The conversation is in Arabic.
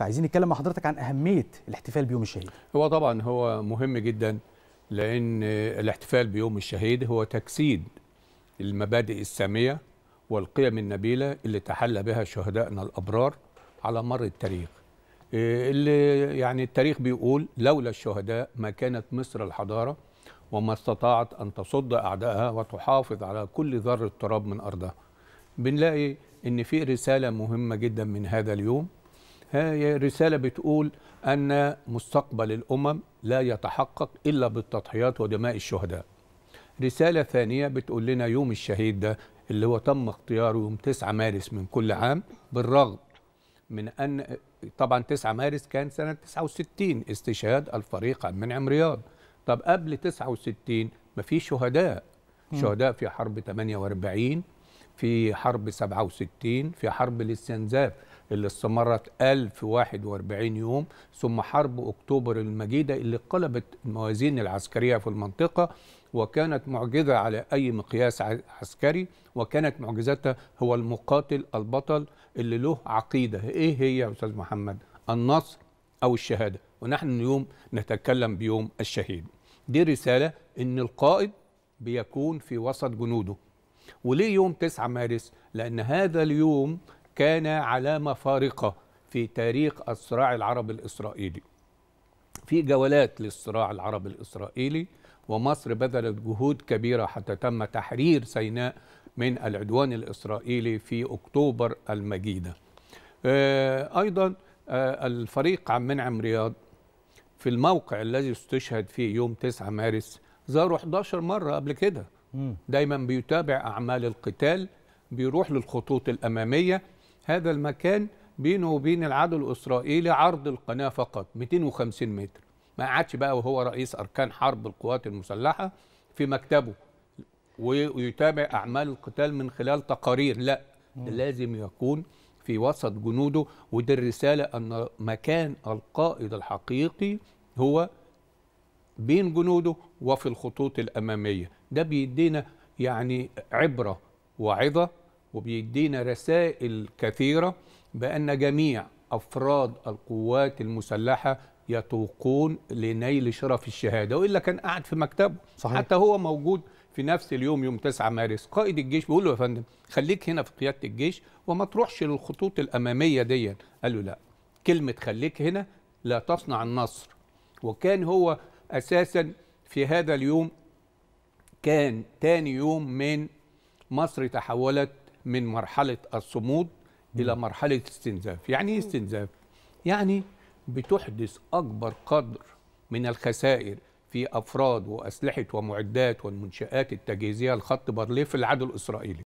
فعايزين نتكلم مع حضرتك عن اهميه الاحتفال بيوم الشهيد هو طبعا هو مهم جدا لان الاحتفال بيوم الشهيد هو تجسيد المبادئ الساميه والقيم النبيله اللي تحلى بها شهدائنا الابرار على مر التاريخ إيه، اللي يعني التاريخ بيقول لولا الشهداء ما كانت مصر الحضاره وما استطاعت ان تصد اعدائها وتحافظ على كل ذره تراب من ارضها بنلاقي ان في رساله مهمه جدا من هذا اليوم هي رسالة بتقول أن مستقبل الأمم لا يتحقق إلا بالتضحيات ودماء الشهداء رسالة ثانية بتقول لنا يوم الشهيد ده اللي هو تم اختياره يوم 9 مارس من كل عام بالرغم من أن طبعا 9 مارس كان سنة 69 استشهاد الفريق من رياض طب قبل 69 ما فيش شهداء شهداء في حرب 48 في حرب 67 في حرب الاستنزاف اللي استمرت 1041 يوم ثم حرب أكتوبر المجيدة اللي قلبت الموازين العسكرية في المنطقة وكانت معجزة على أي مقياس عسكري وكانت معجزتها هو المقاتل البطل اللي له عقيدة إيه هي يا أستاذ محمد النصر أو الشهادة ونحن اليوم نتكلم بيوم الشهيد دي رسالة إن القائد بيكون في وسط جنوده وليه يوم 9 مارس؟ لأن هذا اليوم كان علامة فارقة في تاريخ الصراع العربي الإسرائيلي في جولات للصراع العربي الإسرائيلي ومصر بذلت جهود كبيرة حتى تم تحرير سيناء من العدوان الإسرائيلي في أكتوبر المجيدة آه، أيضا آه، الفريق عم منعم رياض في الموقع الذي استشهد فيه يوم 9 مارس زاروا 11 مرة قبل كده دايما بيتابع أعمال القتال بيروح للخطوط الأمامية هذا المكان بينه وبين العدو الإسرائيلي عرض القناة فقط 250 متر ما قعدش بقى وهو رئيس أركان حرب القوات المسلحة في مكتبه ويتابع أعمال القتال من خلال تقارير لا م. لازم يكون في وسط جنوده ودي الرسالة أن مكان القائد الحقيقي هو بين جنوده وفي الخطوط الأمامية ده بيدينا يعني عبرة وعظة وبيدينا رسائل كثيرة بأن جميع أفراد القوات المسلحة يتوقون لنيل شرف الشهادة وإلا كان قاعد في مكتبه صحيح. حتى هو موجود في نفس اليوم يوم 9 مارس قائد الجيش بيقول له يا فندم خليك هنا في قيادة الجيش وما تروحش للخطوط الأمامية دي قال له لا كلمة خليك هنا لا تصنع النصر وكان هو أساسا في هذا اليوم كان تاني يوم من مصر تحولت من مرحله الصمود الى مرحله استنزاف يعني ايه استنزاف يعني بتحدث اكبر قدر من الخسائر في افراد واسلحه ومعدات والمنشات التجهيزيه لخط بارليه في العدو الاسرائيلي